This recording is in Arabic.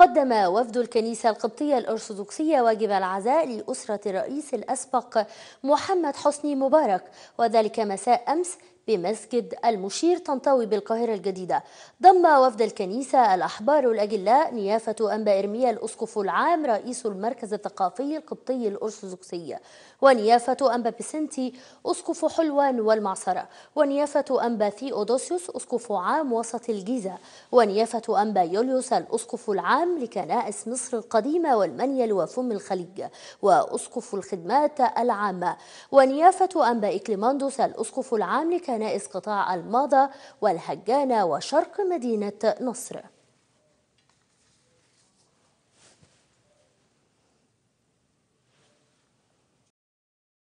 قدم وفد الكنيسة القبطية الأرثوذكسية واجب العزاء لأسرة الرئيس الأسبق محمد حسني مبارك وذلك مساء أمس بمسجد المشير طنطاوي بالقاهرة الجديدة ضم وفد الكنيسة الأحبار الأجلاء نيافة أنبا إرميا الأسقف العام رئيس المركز الثقافي القبطي الأرثوذكسي ونيافة أنبا بيسنتي أسقف حلوان والمعصرة ونيافة أنبا ثيودوسيوس أسقف عام وسط الجيزة ونيافة أنبا يوليوس الأسقف العام لكنائس مصر القديمة والمنيل وفم الخليج وأسقف الخدمات العامة ونيافة أنبا إكليماندوس الأسقف العام لكنائس كنائس قطاع الماضة والهجانة وشرق مدينة نصر